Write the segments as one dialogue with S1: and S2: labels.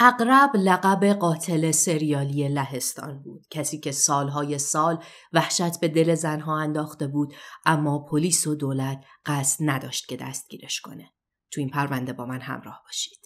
S1: اقرب لقب قاتل سریالی لهستان بود کسی که سالهای سال وحشت به دل زنها انداخته بود اما پلیس و دولت قصد نداشت که دستگیرش کنه تو این پرونده با من همراه باشید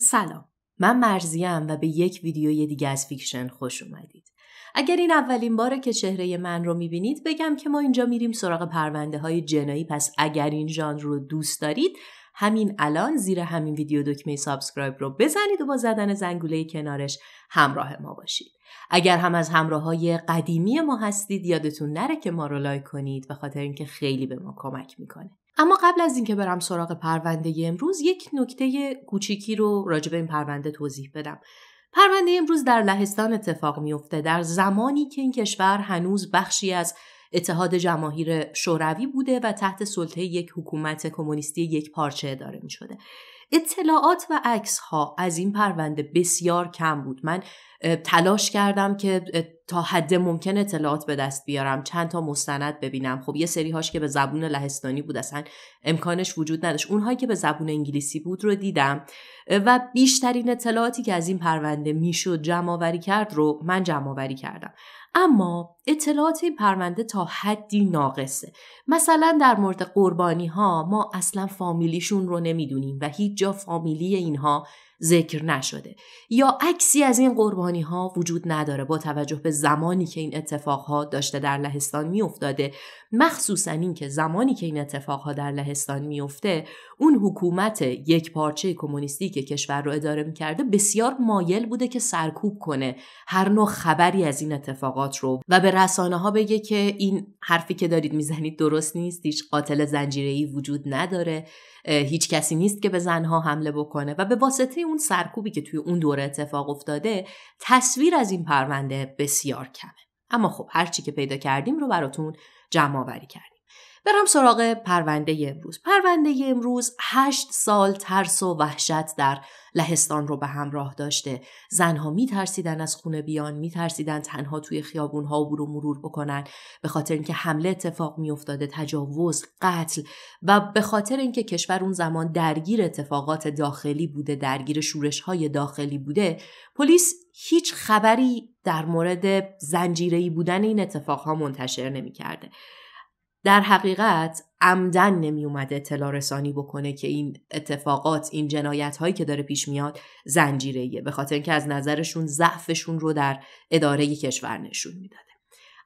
S1: سلام من مرزیم و به یک ویدیوی دیگه از فیکشن خوش اومدید. اگر این اولین باره که چهره من رو میبینید بگم که ما اینجا میریم سراغ پرونده های جنایی پس اگر این ژانر رو دوست دارید همین الان زیر همین ویدیو دکمه سابسکرایب رو بزنید و با زدن زنگوله کنارش همراه ما باشید. اگر هم از همراه های قدیمی ما هستید یادتون نره که ما رو لایک کنید و خاطر اینکه خیلی به ما کمک میکنه. اما قبل از اینکه برم سراغ پرونده امروز یک نکته کوچیکی رو راجع به این پرونده توضیح بدم پرونده امروز در لهستان اتفاق میافته در زمانی که این کشور هنوز بخشی از اتحاد جماهیر شوروی بوده و تحت سلطه یک حکومت کمونیستی یک پارچه اداره می شده. اطلاعات و عکس ها از این پرونده بسیار کم بود من تلاش کردم که تا حد ممکن اطلاعات به دست بیارم چند تا مستند ببینم خب یه سری هاش که به زبون لهستانی بود اصلا امکانش وجود نداشت اونهایی که به زبون انگلیسی بود رو دیدم و بیشترین اطلاعاتی که از این پرونده میشد جمع کرد رو من جمع آوری کردم اما اطلاعات این پرونده تا حدی ناقصه مثلا در مورد قربانی ها ما اصلا فامیلیشون رو نمیدونیم و هیچ جا فامیلی اینها ذکر نشده یا عکسی از این قربانی ها وجود نداره با توجه به زمانی که این اتفاقها داشته در لهستان میافتاده مخصوصا اینکه زمانی که این اتفاقها در لهستان میافته اون حکومت یک پارچه کمونیستی که کشور رو اداره کرده بسیار مایل بوده که سرکوب کنه هر نوع خبری از این اتفاقات رو و به رسانه ها بگه که این حرفی که دارید میزنید درست نیست هیچ قاتل زنجیره وجود نداره هیچ کسی نیست که به زنها حمله بکنه و به واسطه اون سرکوبی که توی اون دوره اتفاق افتاده تصویر از این پرونده بسیار کمه اما خب هرچی که پیدا کردیم رو براتون جمع آوری کردیم برم سراغ پرونده امروز. پرونده امروز هشت سال ترس و وحشت در لهستان رو به همراه داشته. زنها ترسیدن از خونه بیان، ترسیدن تنها توی خیابونها و برو مرور بکنن به خاطر اینکه حمله اتفاق افتاده تجاوز، قتل و به خاطر اینکه کشور اون زمان درگیر اتفاقات داخلی بوده، درگیر شورش های داخلی بوده، پلیس هیچ خبری در مورد زنجیری بودن این اتفاقها منتشر نمیکرده. در حقیقت عمدن نمی اومده اطلاع رسانی بکنه که این اتفاقات این جنایت هایی که داره پیش میاد زنجیره به خاطر اینکه از نظرشون ضعفشون رو در اداره کشور نشون میداده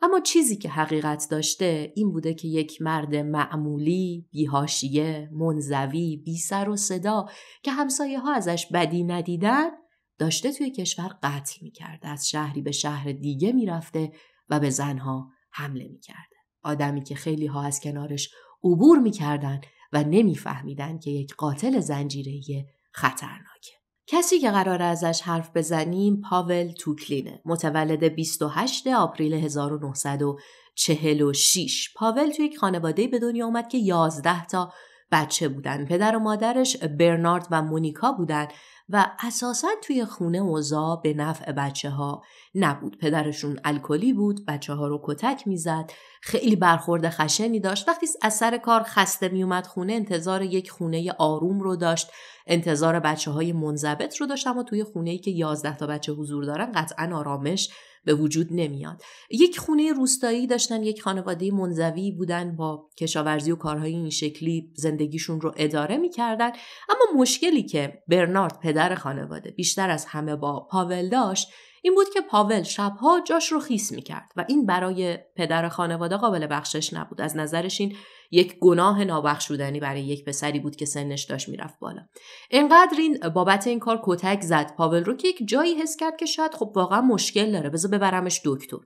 S1: اما چیزی که حقیقت داشته این بوده که یک مرد معمولی، بیهاشیه، منزوی، بی سر و صدا که همسایه ها ازش بدی ندیدن داشته توی کشور قتل میکرده از شهری به شهر دیگه میرفته و به زنها حمله میکرده. آدمی که خیلی ها از کنارش عبور میکردن و نمیفهمیدند که یک قاتل زنجیره خطرناکه. کسی که قرار ازش حرف بزنیم پاول توکلینه متولد 28 آپریل 1946 پاول توی یک خانواده به دنیا اومد که 11 تا بچه بودن پدر و مادرش برنارد و مونیکا بودن و اساسا توی خونه اوضاع به نفع بچه ها نبود پدرشون الکلی بود بچه ها رو کتک میزد خیلی برخورد خشنی داشت وقتی از سر کار خسته میومد خونه انتظار یک خونه آروم رو داشت انتظار بچه های منضبط رو داشت اما توی خونه ای که 11 تا بچه حضور دارن قطعا آرامش به وجود نمیاد یک خونه روستایی داشتن یک خانواده منزوی بودن با کشاورزی و کارهای این شکلی زندگیشون رو اداره میکردن اما مشکلی که برنارد پدر خانواده بیشتر از همه با پاول داشت این بود که پاول شبها جاش رو خیس میکرد و این برای پدر خانواده قابل بخشش نبود از نظرش این یک گناه نابخشودنی برای یک پسری بود که سنش داشت میرفت بالا انقدر این بابت این کار کتک زد پاول رو که یک جایی حس کرد که شاید خب واقعا مشکل داره بذار ببرمش دکتر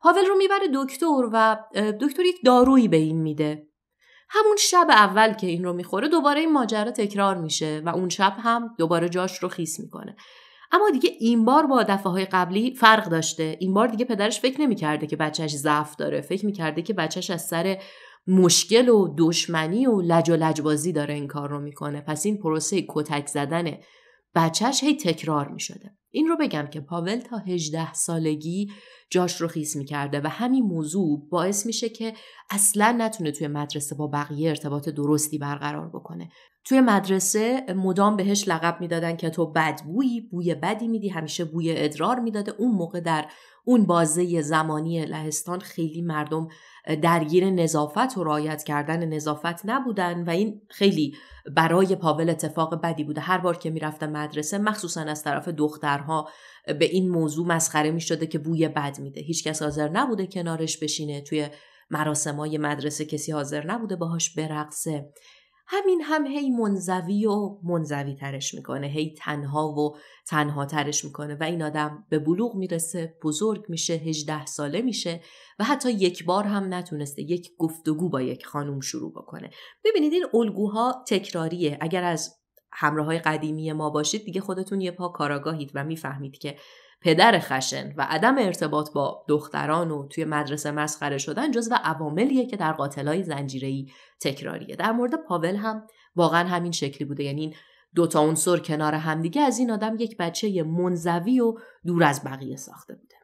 S1: پاول رو میبره دکتر و دکتر یک دارویی به این میده همون شب اول که این رو میخوره دوباره این ماجرا تکرار میشه و اون شب هم دوباره جاش رو خیس میکنه اما دیگه این بار با دفعه های قبلی فرق داشته این بار دیگه پدرش فکر نمیکرده که بچهش ضعف داره فکر میکرده که بچهش از سر مشکل و دشمنی و لج و لجبازی داره این کار رو میکنه پس این پروسه کتک زدن بچهش هی تکرار میشده این رو بگم که پاول تا 18 سالگی جاش رو خیس میکرده و همین موضوع باعث میشه که اصلا نتونه توی مدرسه با بقیه ارتباط درستی برقرار بکنه توی مدرسه مدام بهش لقب میدادن که تو بدبویی بوی بدی میدی همیشه بوی ادرار میداده اون موقع در اون بازه زمانی لهستان خیلی مردم درگیر نظافت و رعایت کردن نظافت نبودن و این خیلی برای پاول اتفاق بدی بوده هر بار که میرفته مدرسه مخصوصا از طرف دخترها به این موضوع مسخره میشده که بوی بد میده هیچکس حاضر نبوده کنارش بشینه توی مراسمای مدرسه کسی حاضر نبوده باهاش برقصه همین هم هی منزوی و منزوی ترش میکنه هی تنها و تنها ترش میکنه و این آدم به بلوغ میرسه بزرگ میشه هجده ساله میشه و حتی یک بار هم نتونسته یک گفتگو با یک خانوم شروع بکنه ببینید این الگوها تکراریه اگر از همراه های قدیمی ما باشید دیگه خودتون یه پا کاراگاهید و میفهمید که پدر خشن و عدم ارتباط با دختران و توی مدرسه مسخره شدن جزو عواملیه که در قاتلای زنجیری تکراریه در مورد پاول هم واقعا همین شکلی بوده یعنی این دوتا عنصر کنار همدیگه از این آدم یک بچه منزوی و دور از بقیه ساخته بوده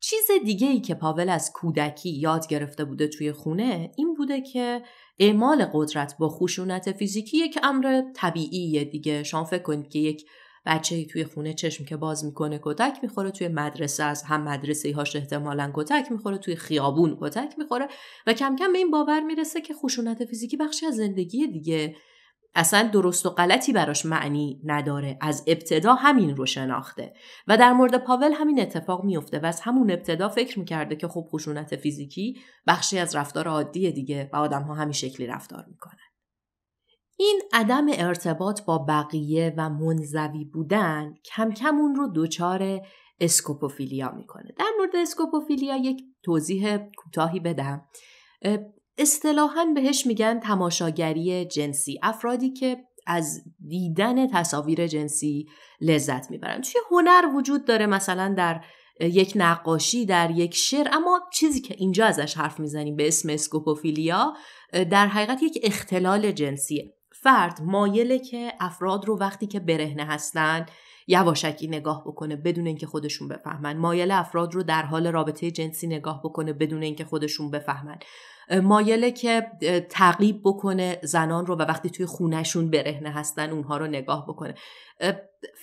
S1: چیز دیگه ای که پاول از کودکی یاد گرفته بوده توی خونه این بوده که اعمال قدرت با خشونت فیزیکی یک امر طبیعیه دیگه شما فکر کنید که یک بچه توی خونه چشم که باز میکنه کتک میخوره توی مدرسه از هم مدرسه هاش احتمالا کتک میخوره توی خیابون کتک میخوره و کم کم به این باور میرسه که خشونت فیزیکی بخشی از زندگی دیگه اصلا درست و غلطی براش معنی نداره از ابتدا همین رو شناخته و در مورد پاول همین اتفاق میفته و از همون ابتدا فکر میکرده که خب خشونت فیزیکی بخشی از رفتار عادیه دیگه و آدم ها همین شکلی رفتار میکنن این عدم ارتباط با بقیه و منزوی بودن کم کم اون رو دچار اسکوپوفیلیا میکنه در مورد اسکوپوفیلیا یک توضیح کوتاهی بدم اصطلاحا بهش میگن تماشاگری جنسی افرادی که از دیدن تصاویر جنسی لذت میبرن توی هنر وجود داره مثلا در یک نقاشی در یک شعر اما چیزی که اینجا ازش حرف میزنیم به اسم اسکوپوفیلیا در حقیقت یک اختلال جنسیه فرد مایله که افراد رو وقتی که برهنه هستن یواشکی نگاه بکنه بدون اینکه خودشون بفهمن مایل افراد رو در حال رابطه جنسی نگاه بکنه بدون اینکه خودشون بفهمن مایله که تعقیب بکنه زنان رو و وقتی توی خونهشون برهنه هستن اونها رو نگاه بکنه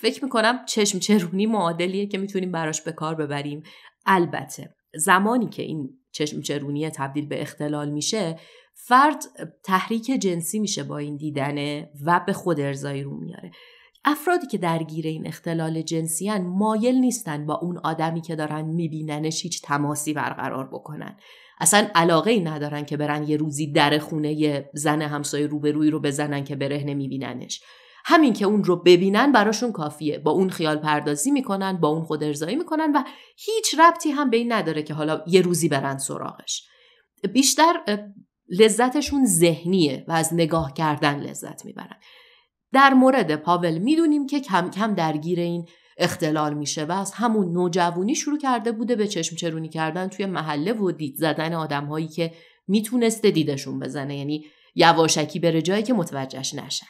S1: فکر میکنم چشم چرونی معادلیه که میتونیم براش به کار ببریم البته زمانی که این چشم چرونی تبدیل به اختلال میشه فرد تحریک جنسی میشه با این دیدنه و به خود ارزایی رو میاره افرادی که درگیر این اختلال جنسی هن مایل نیستن با اون آدمی که دارن میبیننش هیچ تماسی برقرار بکنن اصلا علاقه ای ندارن که برن یه روزی در خونه یه زن همسایه روبروی رو بزنن که برهنه میبیننش همین که اون رو ببینن براشون کافیه با اون خیال پردازی میکنن با اون خود ارزایی میکنن و هیچ ربطی هم به این نداره که حالا یه روزی برن سراغش بیشتر لذتشون ذهنیه و از نگاه کردن لذت میبرن در مورد پاول میدونیم که کم کم درگیر این اختلال میشه و از همون نوجوانی شروع کرده بوده به چشم چرونی کردن توی محله و دید زدن آدمهایی که میتونسته دیدشون بزنه یعنی یواشکی بره جایی که متوجهش نشن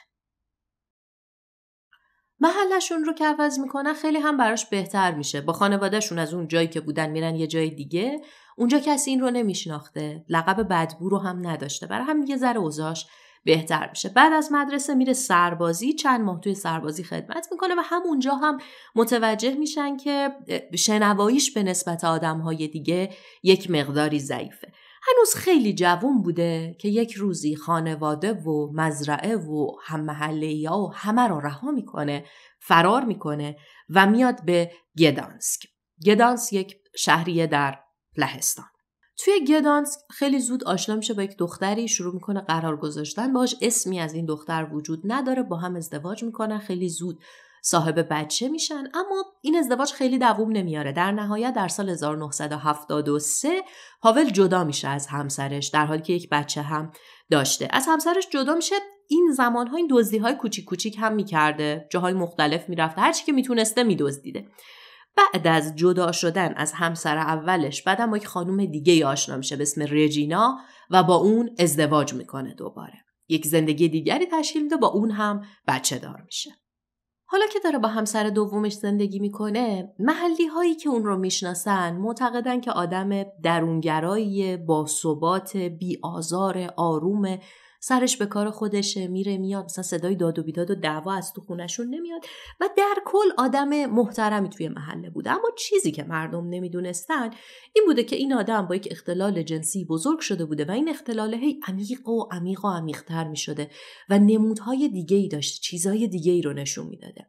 S1: محلشون رو که عوض میکنن خیلی هم براش بهتر میشه با خانوادهشون از اون جایی که بودن میرن یه جای دیگه اونجا کسی این رو نمیشناخته لقب بدبو رو هم نداشته برای هم یه ذره اوزاش بهتر میشه بعد از مدرسه میره سربازی چند ماه توی سربازی خدمت میکنه و همونجا هم متوجه میشن که شنواییش به نسبت آدمهای دیگه یک مقداری ضعیفه هنوز خیلی جوون بوده که یک روزی خانواده و مزرعه و هممحله یا و همه را رها میکنه فرار میکنه و میاد به گدانسک گدانسک یک شهریه در لهستان توی گدانسک خیلی زود آشنا میشه با یک دختری شروع میکنه قرار گذاشتن باش اسمی از این دختر وجود نداره با هم ازدواج میکنن خیلی زود صاحب بچه میشن اما این ازدواج خیلی دووم نمیاره در نهایت در سال 1973 پاول جدا میشه از همسرش در حالی که یک بچه هم داشته از همسرش جدا میشه این زمان های این دزدی های کوچیک کوچیک هم میکرده جاهای مختلف میرفته هر چی که میتونسته میدزدیده بعد از جدا شدن از همسر اولش بعد با یک خانم دیگه آشنا میشه به اسم رجینا و با اون ازدواج میکنه دوباره یک زندگی دیگری تشکیل میده با اون هم بچه دار میشه حالا که داره با همسر دومش زندگی میکنه محلی هایی که اون رو میشناسن معتقدن که آدم درونگرایی باثبات بیآزار آروم سرش به کار خودشه میره میاد مثلا صدای داد و بیداد و دعوا از تو خونشون نمیاد و در کل آدم محترمی توی محله بوده اما چیزی که مردم نمیدونستن این بوده که این آدم با یک اختلال جنسی بزرگ شده بوده و این اختلال هی عمیق و عمیق و عمیقتر میشده و نمودهای دیگه ای داشته چیزهای دیگه ای رو نشون میداده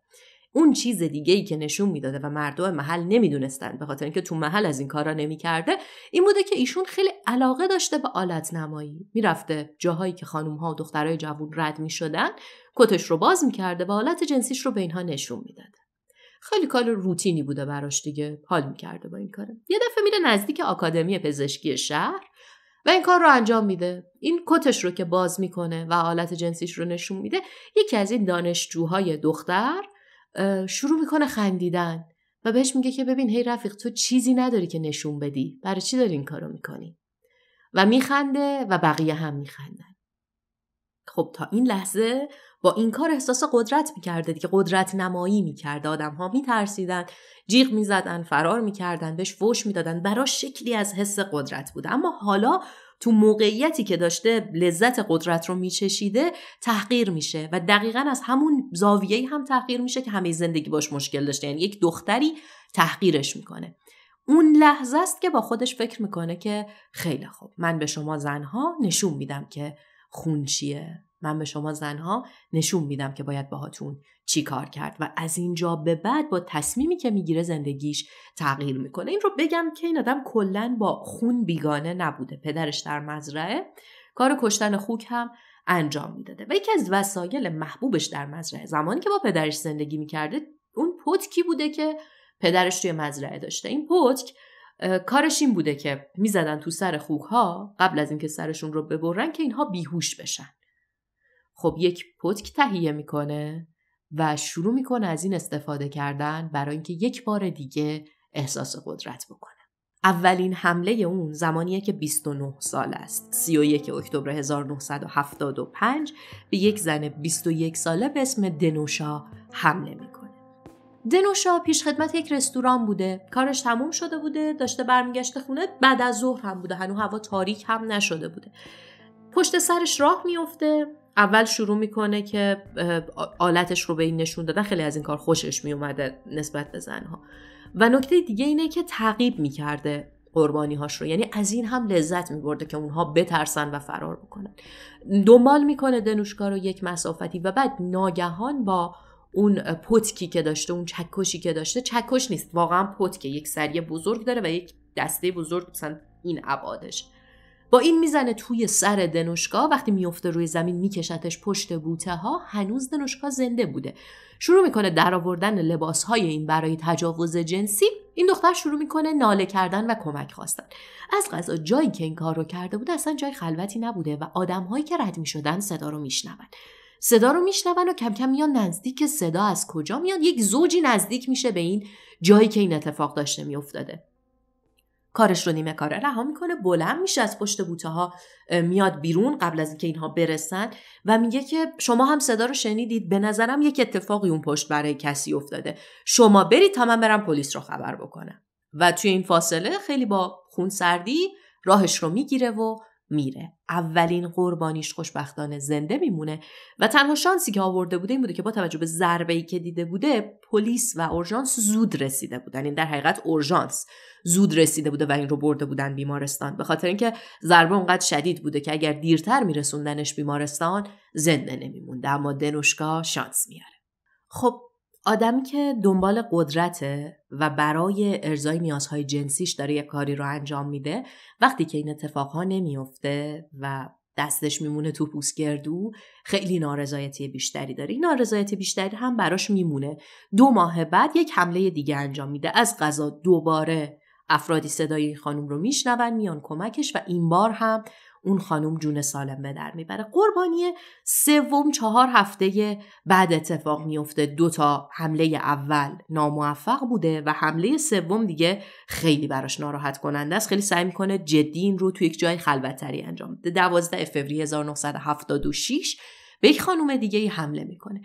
S1: اون چیز دیگه ای که نشون میداده و مردم محل نمیدونستن به خاطر اینکه تو محل از این کارا نمیکرده این بوده که ایشون خیلی علاقه داشته به آلت نمایی میرفته جاهایی که خانم ها و دخترای جوون رد شدن کتش رو باز میکرده و آلت جنسیش رو به اینها نشون میداد خیلی کار روتینی بوده براش دیگه حال میکرده با این کاره یه دفعه میره نزدیک آکادمی پزشکی شهر و این کار رو انجام میده این کتش رو که باز میکنه و حالت جنسیش رو نشون میده یکی از این دانشجوهای دختر شروع میکنه خندیدن و بهش میگه که ببین هی رفیق تو چیزی نداری که نشون بدی برای چی داری این کارو میکنی و میخنده و بقیه هم میخندن خب تا این لحظه با این کار احساس قدرت میکرده دیگه قدرت نمایی میکرده آدم ها میترسیدن جیغ میزدن فرار میکردن بهش فوش میدادن براش شکلی از حس قدرت بوده اما حالا تو موقعیتی که داشته لذت قدرت رو میچشیده تحقیر میشه و دقیقا از همون زاویه هم تحقیر میشه که همه زندگی باش مشکل داشته یعنی یک دختری تحقیرش میکنه اون لحظه است که با خودش فکر میکنه که خیلی خوب من به شما زنها نشون میدم که خون چیه من به شما زنها نشون میدم که باید باهاتون چی کار کرد و از اینجا به بعد با تصمیمی که میگیره زندگیش تغییر میکنه این رو بگم که این آدم کلا با خون بیگانه نبوده پدرش در مزرعه کار کشتن خوک هم انجام میداده و یکی از وسایل محبوبش در مزرعه زمانی که با پدرش زندگی میکرده اون پتکی بوده که پدرش توی مزرعه داشته این پتک کارش این بوده که میزدن تو سر خوک ها قبل از اینکه سرشون رو ببرن که اینها بیهوش بشن خب یک پتک تهیه میکنه و شروع میکنه از این استفاده کردن برای اینکه یک بار دیگه احساس قدرت بکنه اولین حمله اون زمانیه که 29 سال است 31 اکتبر 1975 به یک زن 21 ساله به اسم دنوشا حمله میکنه دنوشا پیش خدمت یک رستوران بوده کارش تموم شده بوده داشته برمیگشته خونه بعد از ظهر هم بوده هنوز هوا تاریک هم نشده بوده پشت سرش راه میفته اول شروع میکنه که آلتش رو به این نشون دادن خیلی از این کار خوشش میومده نسبت به زنها و نکته دیگه اینه که تعقیب میکرده قربانی هاش رو یعنی از این هم لذت میبرده که اونها بترسن و فرار بکنن دنبال میکنه دنوشکا رو یک مسافتی و بعد ناگهان با اون پتکی که داشته اون چکشی که داشته چکش نیست واقعا پتکه یک سریه بزرگ داره و یک دسته بزرگ مثلا این ابادش با این میزنه توی سر دنوشکا وقتی میفته روی زمین میکشتش پشت بوته ها هنوز دنوشکا زنده بوده شروع میکنه درآوردن لباس های این برای تجاوز جنسی این دختر شروع میکنه ناله کردن و کمک خواستن از قضا جایی که این کار رو کرده بوده اصلا جای خلوتی نبوده و هایی که رد میشدن صدا رو میشنون صدا رو میشنون و کم کم میان نزدیک صدا از کجا میاد یک زوجی نزدیک میشه به این جایی که این اتفاق داشته میافتاده کارش رو نیمه کاره رها میکنه بلند میشه از پشت بوته ها میاد بیرون قبل از اینکه اینها برسن و میگه که شما هم صدا رو شنیدید به نظرم یک اتفاقی اون پشت برای کسی افتاده شما برید تا من برم پلیس رو خبر بکنم و توی این فاصله خیلی با خون سردی راهش رو میگیره و میره اولین قربانیش خوشبختانه زنده میمونه و تنها شانسی که آورده بوده این بوده که با توجه به ضربه ای که دیده بوده پلیس و اورژانس زود رسیده بودن این یعنی در حقیقت اورژانس زود رسیده بوده و این رو برده بودن بیمارستان به خاطر اینکه ضربه اونقدر شدید بوده که اگر دیرتر میرسوندنش بیمارستان زنده نمیمونده اما دنوشکا شانس میاره خب آدمی که دنبال قدرته و برای ارزای نیازهای جنسیش داره یه کاری رو انجام میده وقتی که این اتفاقها نمیفته و دستش میمونه تو پوست گردو خیلی نارضایتی بیشتری داره این نارضایتی بیشتری هم براش میمونه دو ماه بعد یک حمله دیگه انجام میده از قضا دوباره افرادی صدای خانم رو میشنون میان کمکش و این بار هم اون خانم جون سالم به در میبره قربانی سوم چهار هفته بعد اتفاق میفته دو تا حمله اول ناموفق بوده و حمله سوم دیگه خیلی براش ناراحت کننده است خیلی سعی میکنه جدی این رو توی یک جای خلوتتری انجام بده 12 فوریه 1976 به یک خانوم دیگه ای حمله میکنه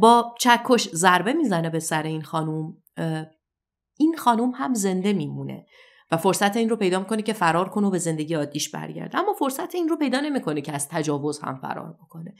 S1: با چکش ضربه میزنه به سر این خانوم این خانوم هم زنده میمونه و فرصت این رو پیدا میکنه که فرار کنه و به زندگی عادیش برگرده اما فرصت این رو پیدا نمیکنه که از تجاوز هم فرار بکنه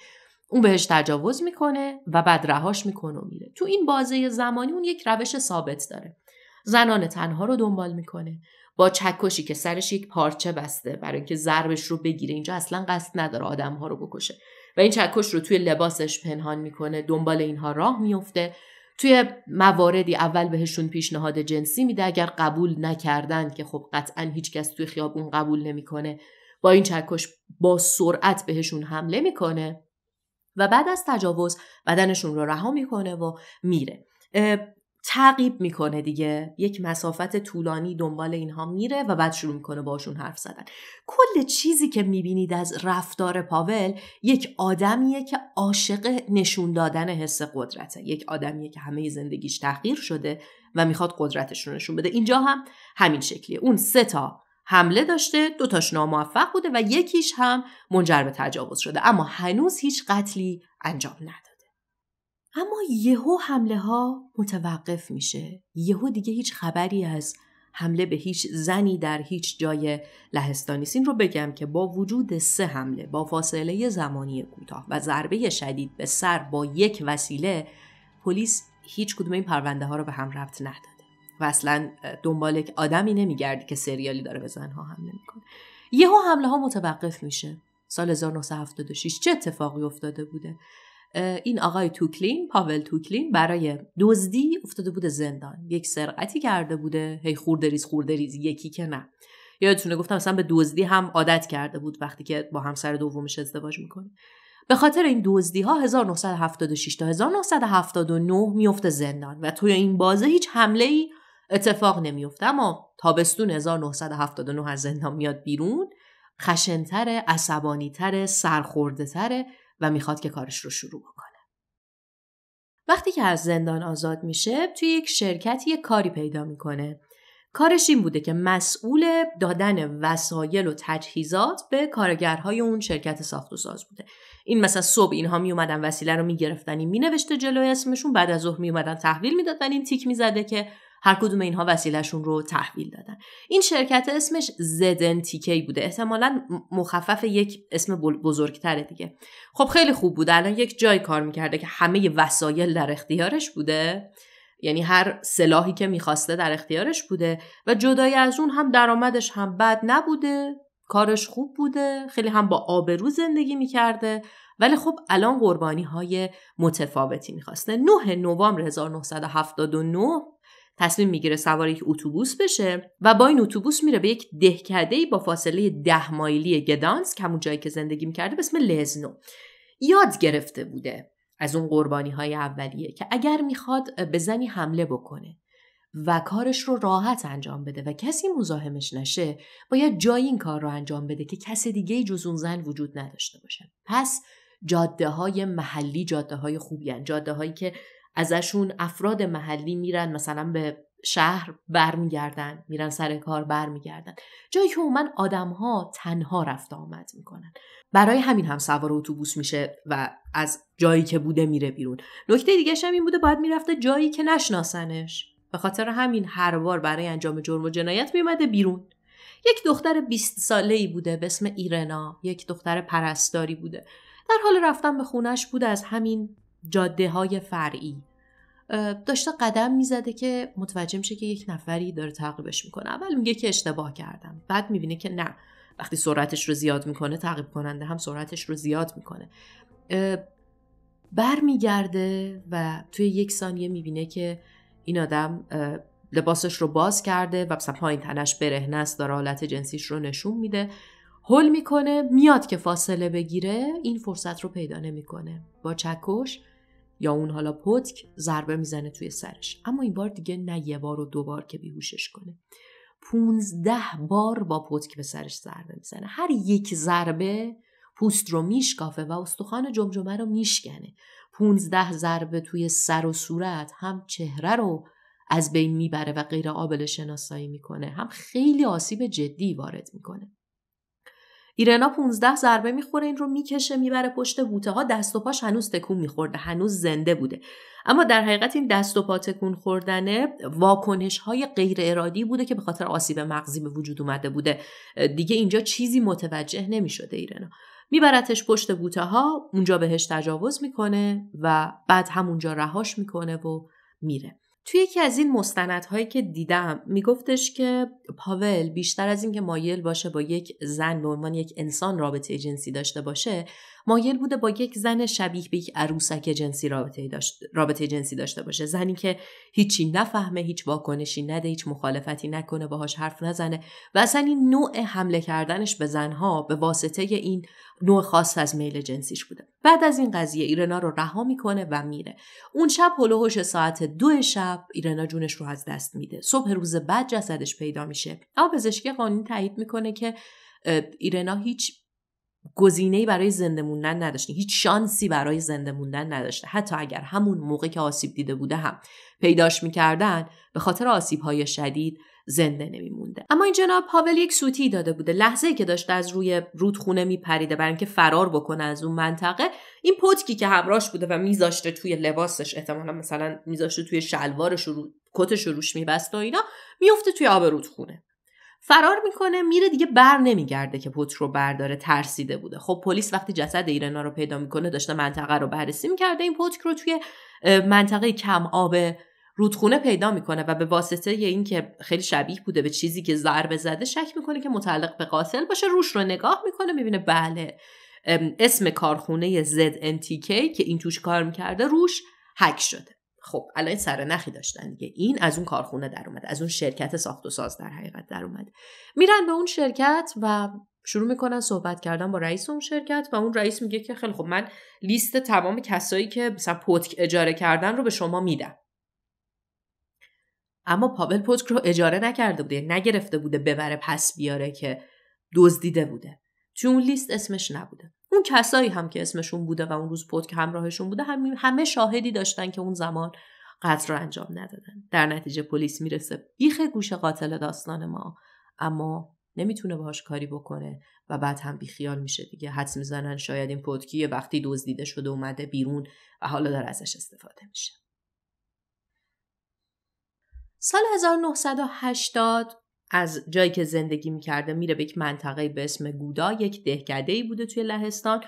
S1: اون بهش تجاوز میکنه و بعد رهاش میکنه و میره تو این بازه زمانی اون یک روش ثابت داره زنان تنها رو دنبال میکنه با چکشی که سرش یک پارچه بسته برای اینکه ضربش رو بگیره اینجا اصلا قصد نداره آدمها رو بکشه و این چکش رو توی لباسش پنهان میکنه دنبال اینها راه میفته توی مواردی اول بهشون پیشنهاد جنسی میده اگر قبول نکردن که خب قطعا هیچکس توی خیابون قبول نمیکنه با این چکش با سرعت بهشون حمله میکنه و بعد از تجاوز بدنشون رو رها میکنه و میره تعقیب میکنه دیگه یک مسافت طولانی دنبال اینها میره و بعد شروع میکنه باشون حرف زدن کل چیزی که میبینید از رفتار پاول یک آدمیه که عاشق نشون دادن حس قدرته یک آدمیه که همه زندگیش تغییر شده و میخواد قدرتش رو نشون بده اینجا هم همین شکلیه اون سه تا حمله داشته دوتاش ناموفق بوده و یکیش هم منجر به تجاوز شده اما هنوز هیچ قتلی انجام نداد. اما یهو حمله ها متوقف میشه یهو دیگه هیچ خبری از حمله به هیچ زنی در هیچ جای لهستان این رو بگم که با وجود سه حمله با فاصله زمانی کوتاه و ضربه شدید به سر با یک وسیله پلیس هیچ کدوم این پرونده ها رو به هم رفت نداده و اصلا دنبال یک آدمی نمیگردی که سریالی داره به زنها حمله میکنه یهو حمله ها متوقف میشه سال 1976 چه اتفاقی افتاده بوده این آقای توکلین پاول توکلین برای دزدی افتاده بوده زندان یک سرقتی کرده بوده هی خوردریز خوردریز یکی که نه یادتونه گفتم مثلا به دزدی هم عادت کرده بود وقتی که با همسر دومش ازدواج میکنه به خاطر این دزدی ها 1976 تا 1979 میفته زندان و توی این بازه هیچ حمله ای اتفاق نمیفته اما تابستون 1979 از زندان میاد بیرون خشنتره، عصبانیتره، سرخورده تره و میخواد که کارش رو شروع بکنه. وقتی که از زندان آزاد میشه توی یک شرکتی یک کاری پیدا میکنه. کارش این بوده که مسئول دادن وسایل و تجهیزات به کارگرهای اون شرکت ساخت و ساز بوده. این مثلا صبح اینها می اومدن وسیله رو میگرفتن این نوشته جلوی اسمشون بعد از ظهر می اومدن تحویل میدادن این تیک میزده که هر کدوم اینها وسیلهشون رو تحویل دادن این شرکت اسمش زدن تیکی بوده احتمالا مخفف یک اسم بزرگتره دیگه خب خیلی خوب بوده الان یک جای کار میکرده که همه وسایل در اختیارش بوده یعنی هر سلاحی که میخواسته در اختیارش بوده و جدای از اون هم درآمدش هم بد نبوده کارش خوب بوده خیلی هم با آبرو زندگی میکرده ولی خب الان قربانی های متفاوتی میخواسته 9 نوامبر 1979 تصمیم میگیره سوار یک اتوبوس بشه و با این اتوبوس میره به یک دهکده با فاصله ده مایلی گدانس همون جایی که زندگی میکرده به اسم لزنو یاد گرفته بوده از اون قربانی های اولیه که اگر میخواد به زنی حمله بکنه و کارش رو راحت انجام بده و کسی مزاحمش نشه باید جای این کار رو انجام بده که کس دیگه جز اون زن وجود نداشته باشه پس جاده های محلی جاده های خوبی جاده هایی که ازشون افراد محلی میرن مثلا به شهر برمیگردن میرن سر کار برمیگردن جایی که من آدم ها تنها رفت آمد میکنن برای همین هم سوار اتوبوس میشه و از جایی که بوده میره بیرون نکته دیگه هم این بوده باید میرفته جایی که نشناسنش به خاطر همین هر بار برای انجام جرم و جنایت میومده بیرون یک دختر بیست ساله ای بوده به اسم ایرنا یک دختر پرستاری بوده در حال رفتن به خونش بوده از همین جاده های فرعی داشته قدم میزده که متوجه میشه که یک نفری داره تعقیبش میکنه اول میگه که اشتباه کردم بعد میبینه که نه وقتی سرعتش رو زیاد میکنه تعقیب کننده هم سرعتش رو زیاد میکنه برمیگرده و توی یک ثانیه میبینه که این آدم لباسش رو باز کرده و مثلا پایین تنش برهنه است داره حالت جنسیش رو نشون میده هل میکنه میاد که فاصله بگیره این فرصت رو پیدا نمیکنه با چکش یا اون حالا پتک ضربه میزنه توی سرش اما این بار دیگه نه یه بار و دو بار که بیهوشش کنه پونزده بار با پتک به سرش ضربه میزنه هر یک ضربه پوست رو میشکافه و استخوان جمجمه رو میشکنه پونزده ضربه توی سر و صورت هم چهره رو از بین میبره و غیر قابل شناسایی میکنه هم خیلی آسیب جدی وارد میکنه ایرنا 15 ضربه میخوره این رو میکشه میبره پشت بوته ها دست و پاش هنوز تکون میخورده هنوز زنده بوده اما در حقیقت این دست و پا تکون خوردنه واکنش های غیر ارادی بوده که به خاطر آسیب مغزی به وجود اومده بوده دیگه اینجا چیزی متوجه نمیشده ایرنا میبرتش پشت بوته ها اونجا بهش تجاوز میکنه و بعد همونجا رهاش میکنه و میره توی یکی از این مستندهایی که دیدم میگفتش که پاول بیشتر از اینکه مایل باشه با یک زن به عنوان یک انسان رابطه جنسی داشته باشه مایل بوده با یک زن شبیه به یک عروسک جنسی رابطه, داشت، رابطه جنسی داشته باشه زنی که هیچی نفهمه هیچ واکنشی نده هیچ مخالفتی نکنه باهاش حرف نزنه و اصلا این نوع حمله کردنش به زنها به واسطه این نوع خاص از میل جنسیش بوده بعد از این قضیه ایرنا رو رها میکنه و میره اون شب هلوهوش ساعت دو شب ایرنا جونش رو از دست میده صبح روز بعد جسدش پیدا میشه اما پزشکی قانونی تایید میکنه که ایرنا هیچ گزینه‌ای برای زنده موندن نداشته هیچ شانسی برای زنده موندن نداشته حتی اگر همون موقع که آسیب دیده بوده هم پیداش میکردن به خاطر آسیب های شدید زنده نمیمونده اما این جناب پاول یک سوتی داده بوده لحظه که داشته از روی رودخونه میپریده برای اینکه فرار بکنه از اون منطقه این پتکی که همراهش بوده و میذاشته توی لباسش احتمالا مثلا میذاشته توی شلوارش و رو... کتش روش میبست و اینا میفته توی آب رودخونه فرار میکنه میره دیگه بر نمیگرده که پوت رو برداره ترسیده بوده خب پلیس وقتی جسد ایرنا رو پیدا میکنه داشته منطقه رو بررسی میکرده این پوتک رو توی منطقه کم آب رودخونه پیدا میکنه و به واسطه اینکه خیلی شبیه بوده به چیزی که ضربه زده شک میکنه که متعلق به قاتل باشه روش رو نگاه میکنه میبینه بله اسم کارخونه ZNTK که این توش کار میکرده روش هک شده خب الان سر نخی داشتن دیگه این از اون کارخونه در اومد از اون شرکت ساخت و ساز در حقیقت در اومد میرن به اون شرکت و شروع میکنن صحبت کردن با رئیس اون شرکت و اون رئیس میگه که خیلی خب من لیست تمام کسایی که مثلا پتک اجاره کردن رو به شما میدم اما پاول پتک رو اجاره نکرده بوده یعنی نگرفته بوده ببره پس بیاره که دزدیده بوده توی اون لیست اسمش نبوده اون کسایی هم که اسمشون بوده و اون روز پد که همراهشون بوده هم همه شاهدی داشتن که اون زمان قتل رو انجام ندادن در نتیجه پلیس میرسه بیخ گوش قاتل داستان ما اما نمیتونه باهاش کاری بکنه و بعد هم بیخیال میشه دیگه حدس میزنن شاید این پدکی وقتی دزدیده شده اومده بیرون و حالا داره ازش استفاده میشه سال 1980 از جایی که زندگی میکرده میره به یک منطقه به اسم گودا یک دهکده ای بوده توی لهستان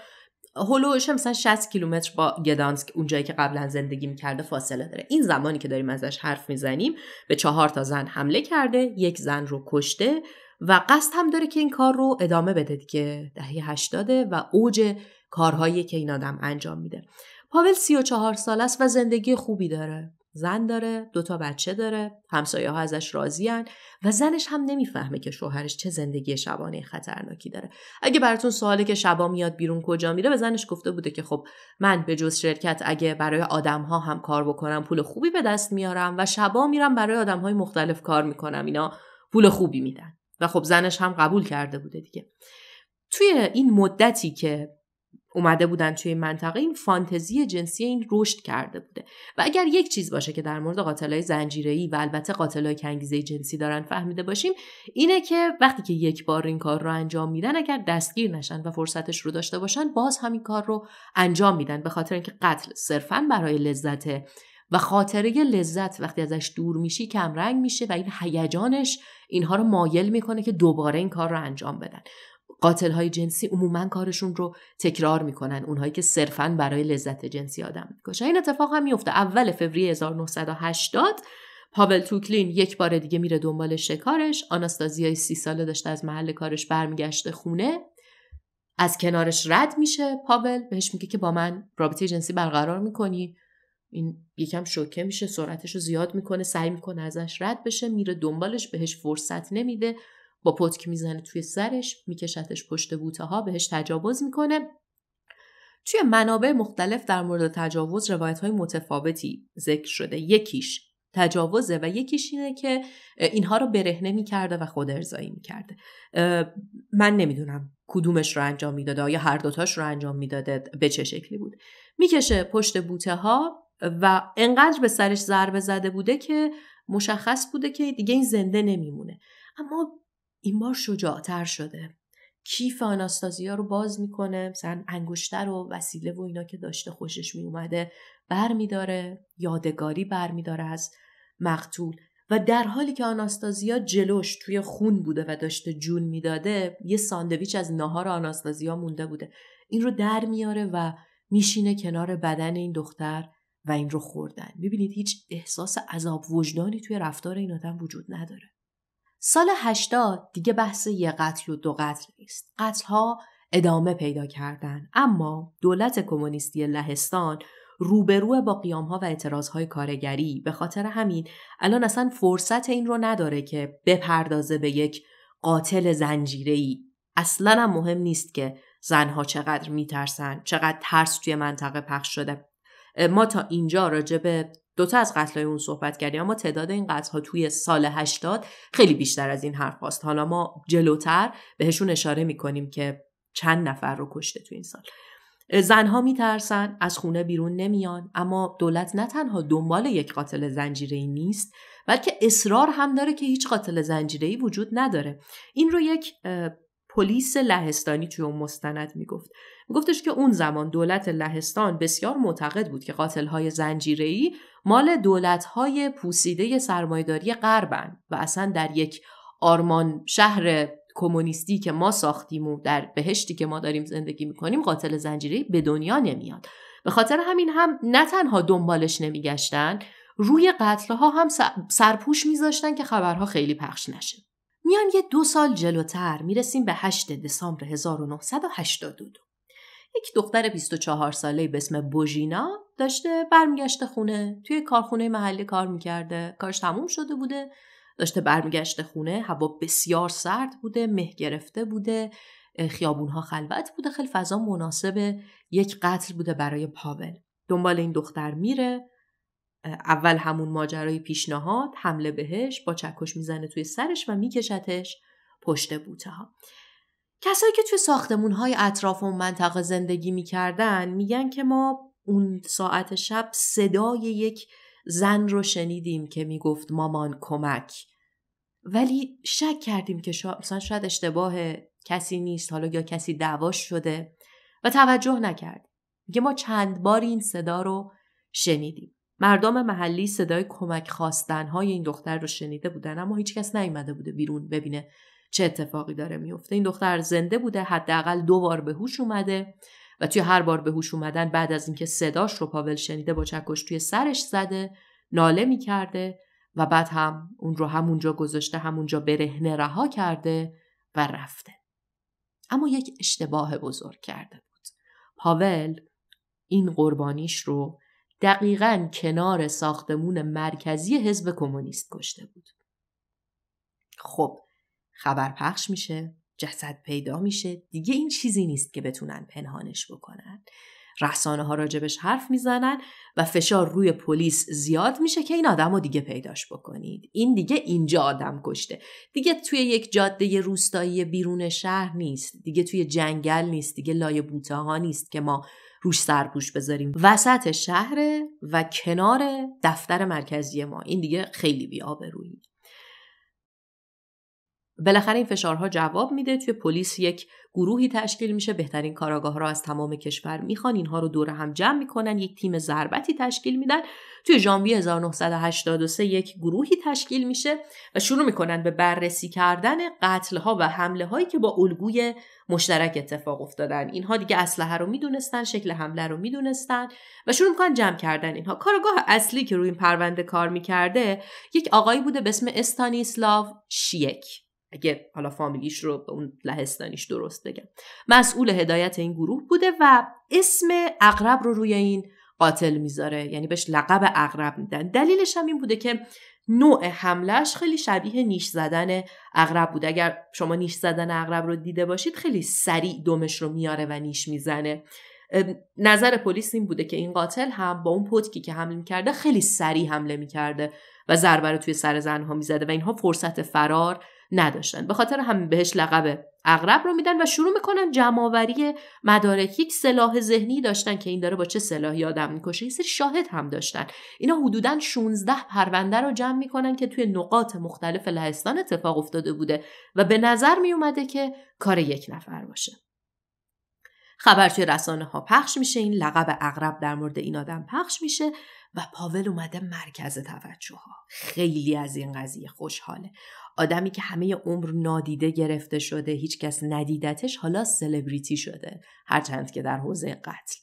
S1: هلوش مثلا 60 کیلومتر با گدانسک جایی که قبلا زندگی میکرده فاصله داره این زمانی که داریم ازش حرف میزنیم به چهار تا زن حمله کرده یک زن رو کشته و قصد هم داره که این کار رو ادامه بده دیگه دهه هشتاده و اوج کارهایی که این آدم انجام میده پاول سی و چهار سال است و زندگی خوبی داره زن داره دوتا بچه داره همسایه ها ازش راضیان و زنش هم نمیفهمه که شوهرش چه زندگی شبانه خطرناکی داره اگه براتون سواله که شبا میاد بیرون کجا میره به زنش گفته بوده که خب من به جز شرکت اگه برای آدم ها هم کار بکنم پول خوبی به دست میارم و شبا میرم برای آدم های مختلف کار میکنم اینا پول خوبی میدن و خب زنش هم قبول کرده بوده دیگه توی این مدتی که اومده بودن توی منطقه این فانتزی جنسی این رشد کرده بوده و اگر یک چیز باشه که در مورد قاتلای زنجیره‌ای و البته قاتلای که انگیزه جنسی دارن فهمیده باشیم اینه که وقتی که یک بار این کار رو انجام میدن اگر دستگیر نشن و فرصتش رو داشته باشن باز همین کار رو انجام میدن به خاطر اینکه قتل صرفا برای لذته و خاطره لذت وقتی ازش دور میشی کمرنگ میشه و این هیجانش اینها رو مایل میکنه که دوباره این کار رو انجام بدن قاتل های جنسی عموما کارشون رو تکرار میکنن اونهایی که صرفا برای لذت جنسی آدم میکشن این اتفاق هم میفته اول فوریه 1980 پاول توکلین یک بار دیگه میره دنبال شکارش آناستازیای سی ساله داشته از محل کارش برمیگشته خونه از کنارش رد میشه پاول بهش میگه که با من رابطه جنسی برقرار میکنی این یکم شوکه میشه سرعتش رو زیاد میکنه سعی میکنه ازش رد بشه میره دنبالش بهش فرصت نمیده با پتک میزنه توی سرش میکشتش پشت بوته ها بهش تجاوز میکنه توی منابع مختلف در مورد تجاوز روایت های متفاوتی ذکر شده یکیش تجاوزه و یکیش اینه که اینها رو برهنه میکرده و خود ارزایی میکرده من نمیدونم کدومش رو انجام میداده یا هر دوتاش رو انجام میداده به چه شکلی بود میکشه پشت بوته ها و انقدر به سرش ضربه زده بوده که مشخص بوده که دیگه این زنده نمیمونه اما این بار شجاعتر شده کیف آناستازیا رو باز میکنه مثلا انگشتر و وسیله و اینا که داشته خوشش میومده برمیداره یادگاری برمیداره از مقتول و در حالی که آناستازیا جلوش توی خون بوده و داشته جون میداده یه ساندویچ از ناهار آناستازیا مونده بوده این رو در میاره و میشینه کنار بدن این دختر و این رو خوردن میبینید هیچ احساس عذاب وجدانی توی رفتار این آدم وجود نداره سال 80 دیگه بحث یه قتل و دو قتل نیست. قتل ها ادامه پیدا کردن اما دولت کمونیستی لهستان روبرو با قیام ها و اعتراض های کارگری به خاطر همین الان اصلا فرصت این رو نداره که بپردازه به یک قاتل زنجیری اصلا هم مهم نیست که زنها چقدر میترسن چقدر ترس توی منطقه پخش شده ما تا اینجا راجع به دوتا از قتلای اون صحبت کردیم اما تعداد این قتلها توی سال 80 خیلی بیشتر از این حرف هاست حالا ما جلوتر بهشون اشاره میکنیم که چند نفر رو کشته توی این سال زنها میترسن از خونه بیرون نمیان اما دولت نه تنها دنبال یک قاتل زنجیری نیست بلکه اصرار هم داره که هیچ قاتل زنجیری وجود نداره این رو یک پلیس لهستانی توی اون مستند میگفت گفتش که اون زمان دولت لهستان بسیار معتقد بود که قاتلهای زنجیره‌ای مال دولت‌های پوسیده سرمایداری غربن و اصلا در یک آرمان شهر کمونیستی که ما ساختیم و در بهشتی که ما داریم زندگی میکنیم قاتل زنجیری به دنیا نمیاد به خاطر همین هم نه تنها دنبالش نمیگشتن روی قتلها هم سرپوش میذاشتن که خبرها خیلی پخش نشه میان یه دو سال جلوتر میرسیم به 8 دسامبر 1982 یک دختر 24 ساله به اسم بوژینا داشته برمیگشته خونه توی کارخونه محلی کار میکرده کارش تموم شده بوده داشته برمیگشته خونه هوا بسیار سرد بوده مه گرفته بوده خیابونها خلوت بوده خیلی فضا مناسب یک قتل بوده برای پاول دنبال این دختر میره اول همون ماجرای پیشنهاد حمله بهش با چکش میزنه توی سرش و میکشتش پشت بوته ها کسایی که توی ساختمون های اطراف اون منطقه زندگی میکردن میگن که ما اون ساعت شب صدای یک زن رو شنیدیم که میگفت مامان کمک ولی شک کردیم که مثلا شاید اشتباه کسی نیست حالا یا کسی دعواش شده و توجه نکرد میگه ما چند بار این صدا رو شنیدیم مردم محلی صدای کمک خواستن های این دختر رو شنیده بودن اما هیچکس نیومده بوده بیرون ببینه چه اتفاقی داره میفته این دختر زنده بوده حداقل دو بار به هوش اومده و توی هر بار به هوش اومدن بعد از اینکه صداش رو پاول شنیده با چکش توی سرش زده ناله میکرده و بعد هم اون رو همونجا گذاشته همونجا برهنه رها کرده و رفته اما یک اشتباه بزرگ کرده بود پاول این قربانیش رو دقیقا کنار ساختمون مرکزی حزب کمونیست کشته بود خب خبر پخش میشه جسد پیدا میشه دیگه این چیزی نیست که بتونن پنهانش بکنن رسانه ها راجبش حرف میزنن و فشار روی پلیس زیاد میشه که این آدم رو دیگه پیداش بکنید این دیگه اینجا آدم کشته دیگه توی یک جاده روستایی بیرون شهر نیست دیگه توی جنگل نیست دیگه لای بوته ها نیست که ما روش سرپوش بذاریم وسط شهر و کنار دفتر مرکزی ما این دیگه خیلی بیابرویی بالاخره این فشارها جواب میده توی پلیس یک گروهی تشکیل میشه بهترین کاراگاه را از تمام کشور میخوان اینها رو دور هم جمع میکنن یک تیم ضربتی تشکیل میدن توی ژانویه 1983 یک گروهی تشکیل میشه و شروع میکنن به بررسی کردن قتل و حمله هایی که با الگوی مشترک اتفاق افتادن اینها دیگه اسلحه رو میدونستن شکل حمله رو میدونستن و شروع میکنن جمع کردن اینها کارگاه اصلی که روی این پرونده کار میکرده یک آقایی بوده به اسم استانیسلاو شیک اگه حالا فامیلیش رو به اون لهستانیش درست بگم مسئول هدایت این گروه بوده و اسم اقرب رو روی این قاتل میذاره یعنی بهش لقب اقرب میدن دلیلش هم این بوده که نوع حملهش خیلی شبیه نیش زدن اقرب بوده اگر شما نیش زدن اقرب رو دیده باشید خیلی سریع دمش رو میاره و نیش میزنه نظر پلیس این بوده که این قاتل هم با اون پتکی که حمله میکرده خیلی سریع حمله میکرده و ضربه رو توی سر زنها میزده و اینها فرصت فرار نداشتن به خاطر هم بهش لقب اغرب رو میدن و شروع میکنن جمعآوری مدارک یک سلاح ذهنی داشتن که این داره با چه سلاحی آدم میکشه یه سری شاهد هم داشتن اینا حدودا 16 پرونده رو جمع میکنن که توی نقاط مختلف لهستان اتفاق افتاده بوده و به نظر میومده که کار یک نفر باشه خبر توی رسانه ها پخش میشه این لقب اغرب در مورد این آدم پخش میشه و پاول اومده مرکز توجه ها خیلی از این قضیه خوشحاله آدمی که همه عمر نادیده گرفته شده هیچکس ندیدتش حالا سلبریتی شده هرچند که در حوزه قتل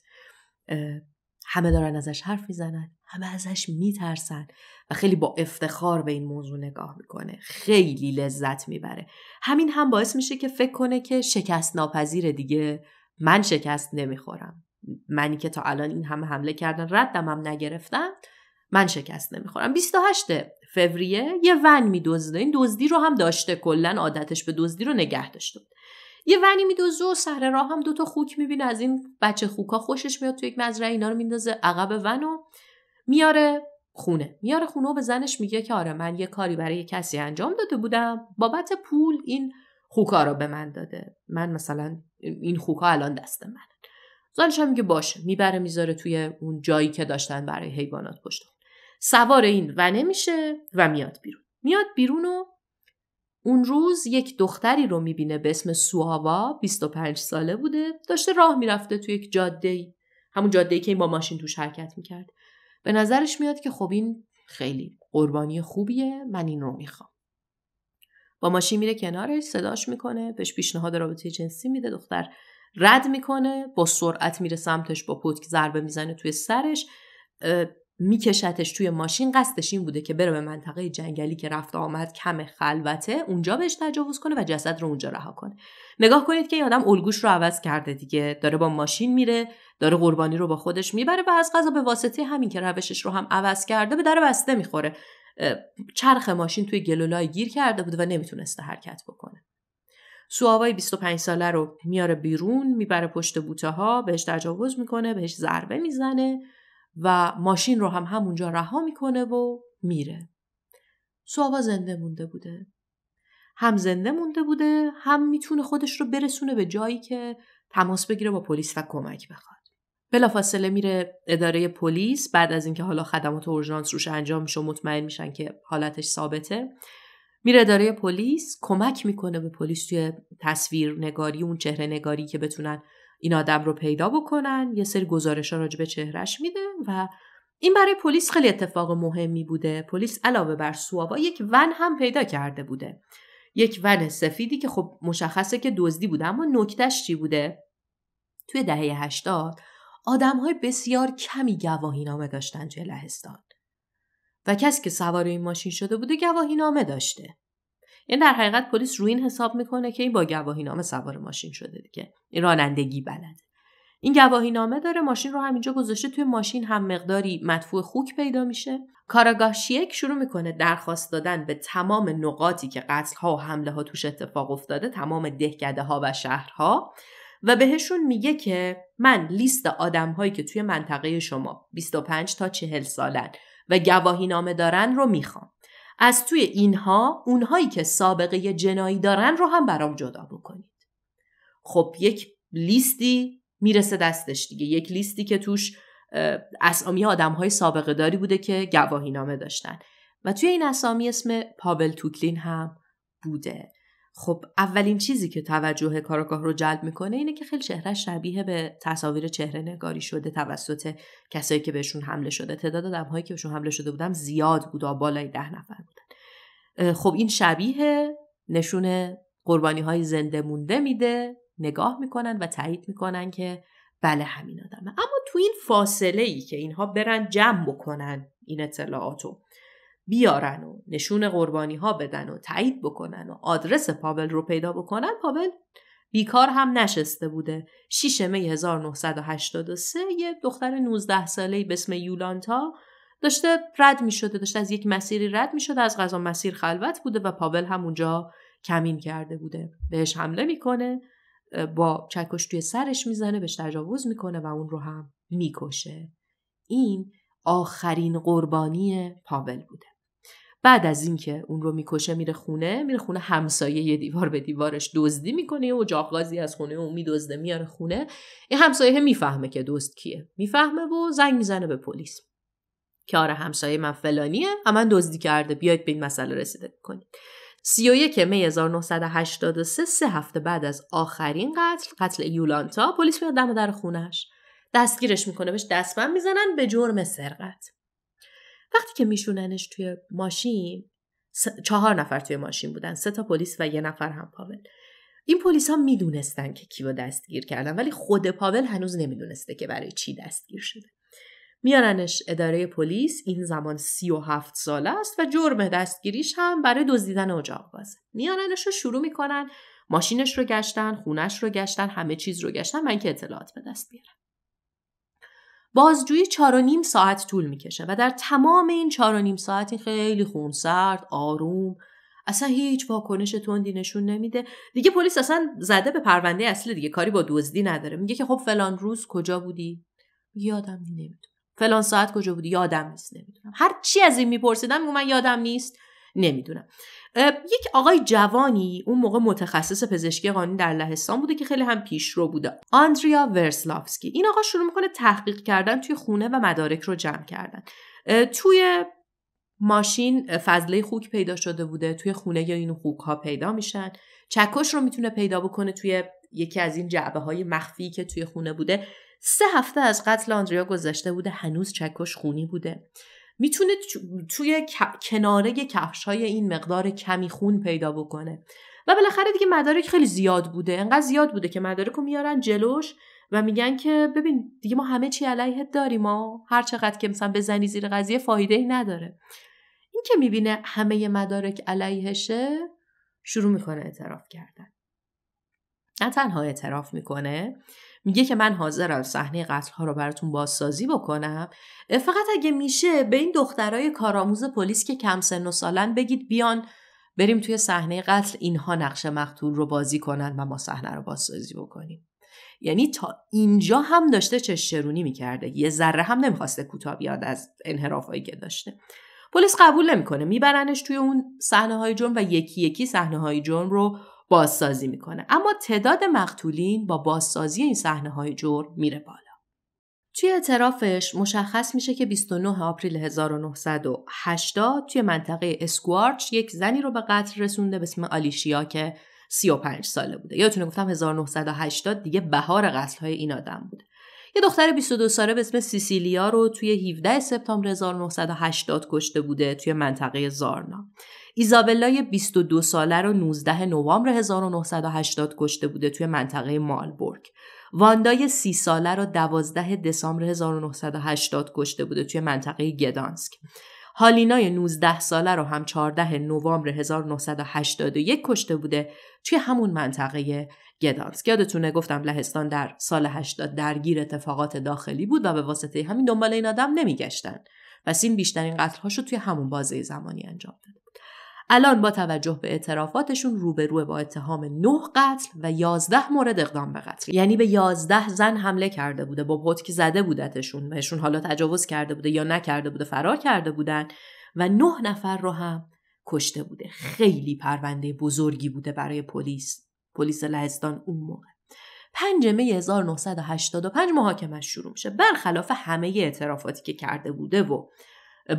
S1: همه دارن ازش حرف میزنن همه ازش میترسن و خیلی با افتخار به این موضوع نگاه میکنه خیلی لذت میبره همین هم باعث میشه که فکر کنه که شکست ناپذیر دیگه من شکست نمیخورم منی که تا الان این همه حمله کردن ردم هم نگرفتم من شکست نمیخورم 28 فوریه یه ون میدزده این دزدی رو هم داشته کلا عادتش به دزدی رو نگه داشته یه ونی میدوزه و سر راه هم دوتا خوک میبینه از این بچه خوکا خوشش میاد تو یک مزرعه اینا رو میندازه عقب ون و میاره خونه میاره خونه و به زنش میگه که آره من یه کاری برای کسی انجام داده بودم بابت پول این خوکا رو به من داده من مثلا این خوکا الان دست من زنش هم میگه باشه میبره میذاره توی اون جایی که داشتن برای حیوانات پشت. سوار این و نمیشه و میاد بیرون میاد بیرون و اون روز یک دختری رو میبینه به اسم سوهاوا 25 ساله بوده داشته راه میرفته توی یک جاده همون جاده که این با ماشین توش حرکت میکرد به نظرش میاد که خب این خیلی قربانی خوبیه من این رو میخوام با ماشین میره کنارش صداش میکنه بهش پیشنهاد رابطه جنسی میده دختر رد میکنه با سرعت میره سمتش با پتک ضربه میزنه توی سرش میکشتش توی ماشین قصدش این بوده که بره به منطقه جنگلی که رفت آمد کم خلوته اونجا بهش تجاوز کنه و جسد رو اونجا رها کنه نگاه کنید که این آدم الگوش رو عوض کرده دیگه داره با ماشین میره داره قربانی رو با خودش میبره و از غذا به واسطه همین که روشش رو هم عوض کرده به در بسته میخوره چرخ ماشین توی گلولای گیر کرده بود و نمیتونسته حرکت بکنه و 25 ساله رو میاره بیرون میبره پشت بوته ها بهش تجاوز میکنه بهش ضربه میزنه و ماشین رو هم همونجا رها میکنه و میره سوآوا زنده مونده بوده هم زنده مونده بوده هم میتونه خودش رو برسونه به جایی که تماس بگیره با پلیس و کمک بخواد بلافاصله میره اداره پلیس بعد از اینکه حالا خدمات اورژانس روش انجام میشه و مطمئن میشن که حالتش ثابته میره داره پلیس کمک میکنه به پلیس توی تصویر نگاری اون چهره نگاری که بتونن این آدم رو پیدا بکنن یه سری گزارش ها راجع به چهرش میده و این برای پلیس خیلی اتفاق مهمی بوده پلیس علاوه بر سوابا یک ون هم پیدا کرده بوده یک ون سفیدی که خب مشخصه که دزدی بوده اما نکتش چی بوده توی دهه 80 آدم های بسیار کمی گواهی نامه داشتن توی لهستان و کسی که سوار این ماشین شده بوده گواهی نامه داشته این یعنی در حقیقت پلیس روی این حساب میکنه که این با گواهی نامه سوار ماشین شده دیگه این رانندگی بلده این گواهی نامه داره ماشین رو همینجا گذاشته توی ماشین هم مقداری مدفوع خوک پیدا میشه کاراگاه شیک شروع میکنه درخواست دادن به تمام نقاطی که قتل ها و حمله ها توش اتفاق افتاده تمام دهکده ها و شهرها و بهشون میگه که من لیست آدم هایی که توی منطقه شما 25 تا 40 سالن و گواهی نامه دارن رو میخوام از توی اینها اونهایی که سابقه جنایی دارن رو هم برام جدا بکنید خب یک لیستی میرسه دستش دیگه یک لیستی که توش اسامی آدم های سابقه داری بوده که گواهی نامه داشتن و توی این اسامی اسم پاول توکلین هم بوده خب اولین چیزی که توجه کاراگاه رو جلب میکنه اینه که خیلی چهره شبیه به تصاویر چهره نگاری شده توسط کسایی که بهشون حمله شده تعداد آدمهایی که بهشون حمله شده بودم زیاد بود بالای ده نفر بودن خب این شبیه نشون قربانی های زنده مونده میده نگاه میکنن و تایید میکنن که بله همین آدمه اما تو این فاصله ای که اینها برن جمع بکنن این اطلاعاتو بیارن و نشون قربانی ها بدن و تایید بکنن و آدرس پاول رو پیدا بکنن پاول بیکار هم نشسته بوده 6 می 1983 یه دختر 19 ساله‌ای به اسم یولانتا داشته رد می شده داشته از یک مسیری رد می شده از غذا مسیر خلوت بوده و پاول هم اونجا کمین کرده بوده بهش حمله میکنه با چکش توی سرش میزنه بهش تجاوز میکنه و اون رو هم میکشه این آخرین قربانی پاول بوده بعد از اینکه اون رو میکشه میره خونه میره خونه همسایه یه دیوار به دیوارش دزدی میکنه و جاغازی از خونه اون میدزده میاره خونه این همسایه میفهمه که دزد کیه میفهمه و زنگ میزنه به پلیس که آره همسایه من فلانیه اما من دزدی کرده بیاید به این مسئله رسیده کنید 31 می 1983 سه هفته بعد از آخرین قتل قتل یولانتا پلیس میاد دم در خونش دستگیرش میکنه بهش دستبند میزنن به جرم سرقت وقتی که میشوننش توی ماشین چهار نفر توی ماشین بودن سه تا پلیس و یه نفر هم پاول این پلیس ها میدونستن که کیو دستگیر کردن ولی خود پاول هنوز نمیدونسته که برای چی دستگیر شده میارنش اداره پلیس این زمان سی و هفت ساله است و جرم دستگیریش هم برای دزدیدن اجاق بازه میاننش رو شروع میکنن ماشینش رو گشتن خونش رو گشتن همه چیز رو گشتن من که اطلاعات به دست بازجویی چار و نیم ساعت طول میکشه و در تمام این چار و نیم ساعت این خیلی خونسرد آروم اصلا هیچ واکنش تندی نشون نمیده دیگه پلیس اصلا زده به پرونده اصلی دیگه کاری با دزدی نداره میگه که خب فلان روز کجا بودی یادم نمیدونم فلان ساعت کجا بودی یادم نیست نمیدونم هر چی از این میپرسیدم میگم من یادم نیست نمیدونم یک آقای جوانی اون موقع متخصص پزشکی قانونی در لهستان بوده که خیلی هم پیشرو بوده آندریا ورسلافسکی این آقا شروع میکنه تحقیق کردن توی خونه و مدارک رو جمع کردن توی ماشین فضله خوک پیدا شده بوده توی خونه یا این خوک ها پیدا میشن چکش رو میتونه پیدا بکنه توی یکی از این جعبه های مخفی که توی خونه بوده سه هفته از قتل آندریا گذشته بوده هنوز چکش خونی بوده میتونه توی کناره کفش های این مقدار کمی خون پیدا بکنه و بالاخره دیگه مدارک خیلی زیاد بوده انقدر زیاد بوده که مدارک رو میارن جلوش و میگن که ببین دیگه ما همه چی علیهت داریم ما هر چقدر که مثلا بزنی زیر قضیه فایده ای نداره این که میبینه همه مدارک علیهشه شروع میکنه اعتراف کردن نه تنها اعتراف میکنه میگه که من حاضرم صحنه قتل ها رو براتون بازسازی بکنم فقط اگه میشه به این دخترای کارآموز پلیس که کم سن و سالن بگید بیان بریم توی صحنه قتل اینها نقش مقتول رو بازی کنن و ما صحنه رو بازسازی بکنیم یعنی تا اینجا هم داشته چشرونی میکرده یه ذره هم نمیخواسته کوتاه بیاد از انحرافایی که داشته پلیس قبول نمیکنه میبرنش توی اون صحنه های جرم و یکی یکی صحنه های جرم رو بازسازی میکنه اما تعداد مقتولین با بازسازی این صحنه های جور میره بالا توی اعترافش مشخص میشه که 29 آپریل 1980 توی منطقه اسکوارچ یک زنی رو به قتل رسونده به اسم آلیشیا که 35 ساله بوده یادتونه گفتم 1980 دیگه بهار قتل های این آدم بوده یه دختر 22 ساله به اسم سیسیلیا رو توی 17 سپتامبر 1980 کشته بوده توی منطقه زارنا. ایزابلای 22 ساله رو 19 نوامبر 1980 کشته بوده توی منطقه مالبورگ. واندای 30 ساله رو 12 دسامبر 1980 کشته بوده توی منطقه گدانسک. هالینای 19 ساله رو هم 14 نوامبر 1981 کشته بوده توی همون منطقه گدانس یادتونه گفتم لهستان در سال 80 درگیر اتفاقات داخلی بود و به واسطه همین دنبال این آدم نمیگشتن و سین بیشترین قتلهاش توی همون بازه زمانی انجام داد الان با توجه به اعترافاتشون روبرو با اتهام 9 قتل و 11 مورد اقدام به قتل یعنی به 11 زن حمله کرده بوده با پتک زده بودتشون بهشون حالا تجاوز کرده بوده یا نکرده بوده فرار کرده بودن و 9 نفر رو هم کشته بوده خیلی پرونده بزرگی بوده برای پلیس پلیس لهستان اون موقع 5 می 1985 محاکمش شروع میشه برخلاف همه اعترافاتی که کرده بوده و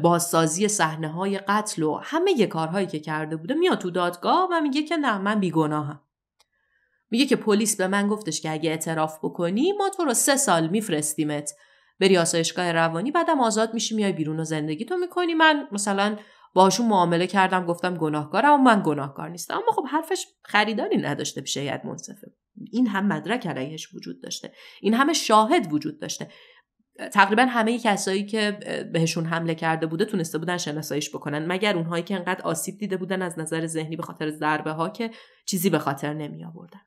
S1: بازسازی صحنه های قتل و همه کارهایی که کرده بوده میاد تو دادگاه و میگه که نه من بیگناهم میگه که پلیس به من گفتش که اگه اعتراف بکنی ما تو رو سه سال میفرستیمت بری آسایشگاه روانی بعدم آزاد میشی میای بیرون و زندگی تو میکنی من مثلا باهاشون معامله کردم گفتم گناهکارم و من گناهکار نیستم اما خب حرفش خریداری نداشته بشه هیئت منصفه این هم مدرک علیهش وجود داشته این همه شاهد وجود داشته تقریبا همه کسایی که بهشون حمله کرده بوده تونسته بودن شناساییش بکنن مگر اونهایی که انقدر آسیب دیده بودن از نظر ذهنی به خاطر ضربه ها که چیزی به خاطر نمی آوردن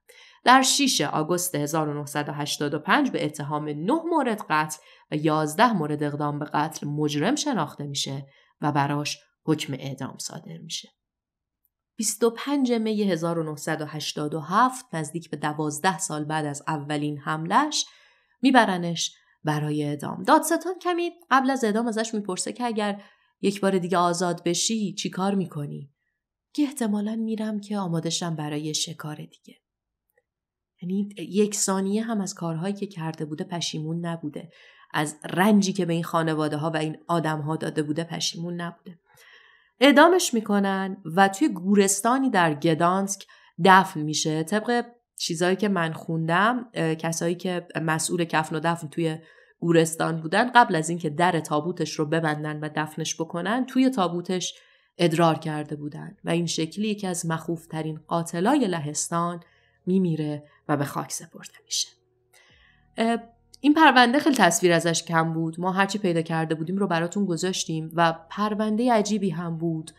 S1: در 6 آگوست 1985 به اتهام 9 مورد قتل و 11 مورد اقدام به قتل مجرم شناخته میشه و براش حکم اعدام صادر میشه. 25 می 1987 نزدیک به 12 سال بعد از اولین حملش میبرنش برای اعدام. دادستان کمی قبل از اعدام ازش میپرسه که اگر یک بار دیگه آزاد بشی چی کار میکنی؟ که احتمالا میرم که آمادشم برای شکار دیگه. یعنی یک ثانیه هم از کارهایی که کرده بوده پشیمون نبوده. از رنجی که به این خانواده ها و این آدم ها داده بوده پشیمون نبوده. اعدامش میکنن و توی گورستانی در گدانسک دفن میشه طبق چیزایی که من خوندم کسایی که مسئول کفن و دفن توی گورستان بودن قبل از اینکه در تابوتش رو ببندن و دفنش بکنن توی تابوتش ادرار کرده بودن و این شکلی یکی از مخوفترین قاتلای لهستان میمیره و به خاک سپرده میشه این پرونده خیلی تصویر ازش کم بود ما هرچی پیدا کرده بودیم رو براتون گذاشتیم و پرونده عجیبی هم بود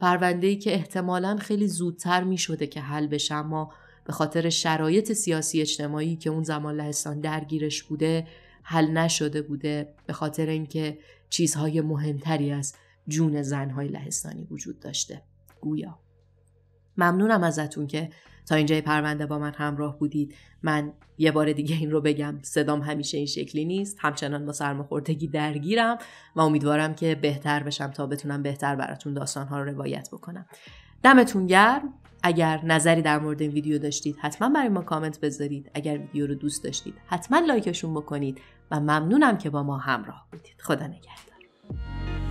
S1: پرونده ای که احتمالا خیلی زودتر می شده که حل بشه اما به خاطر شرایط سیاسی اجتماعی که اون زمان لهستان درگیرش بوده حل نشده بوده به خاطر اینکه چیزهای مهمتری از جون زنهای لهستانی وجود داشته گویا ممنونم ازتون که تا اینجای پرونده با من همراه بودید من یه بار دیگه این رو بگم صدام همیشه این شکلی نیست همچنان با سرماخوردگی درگیرم و امیدوارم که بهتر بشم تا بتونم بهتر براتون داستانها رو روایت بکنم دمتون گرم اگر نظری در مورد این ویدیو داشتید حتما برای ما کامنت بذارید اگر ویدیو رو دوست داشتید حتما لایکشون بکنید و ممنونم که با ما همراه بودید خدا نگهدار